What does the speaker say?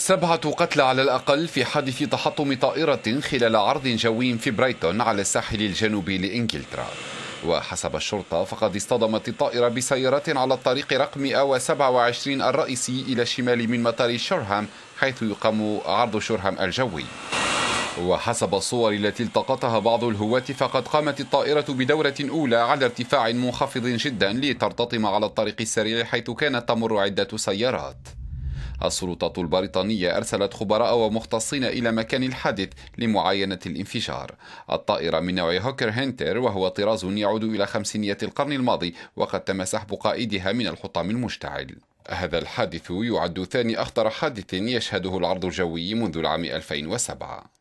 سبعة قتلى على الأقل في حادث تحطم طائرة خلال عرض جوي في برايتون على الساحل الجنوبي لإنجلترا وحسب الشرطة فقد اصطدمت الطائرة بسيارة على الطريق رقم أو 27 الرئيسي إلى الشمال من مطار شورهام حيث يقام عرض شورهام الجوي وحسب الصور التي التقطها بعض الهواة فقد قامت الطائرة بدورة أولى على ارتفاع منخفض جدا لترتطم على الطريق السريع حيث كانت تمر عدة سيارات السلطات البريطانية أرسلت خبراء ومختصين إلى مكان الحادث لمعاينة الانفجار الطائرة من نوع هوكر هنتر وهو طراز يعود إلى خمسينية القرن الماضي وقد تم سحب قائدها من الحطام المشتعل هذا الحادث يعد ثاني أخطر حادث يشهده العرض الجوي منذ العام 2007